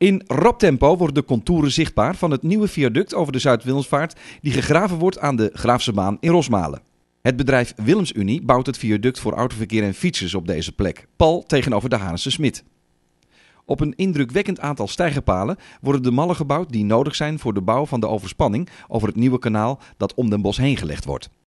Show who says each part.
Speaker 1: In rap tempo worden de contouren zichtbaar van het nieuwe viaduct over de Zuid-Willemsvaart die gegraven wordt aan de Graafse in Rosmalen. Het bedrijf Willemsunie bouwt het viaduct voor autoverkeer en fietsers op deze plek, pal tegenover de Haanse Smit. Op een indrukwekkend aantal stijgerpalen worden de mallen gebouwd die nodig zijn voor de bouw van de overspanning over het nieuwe kanaal dat om Den bos heen gelegd wordt.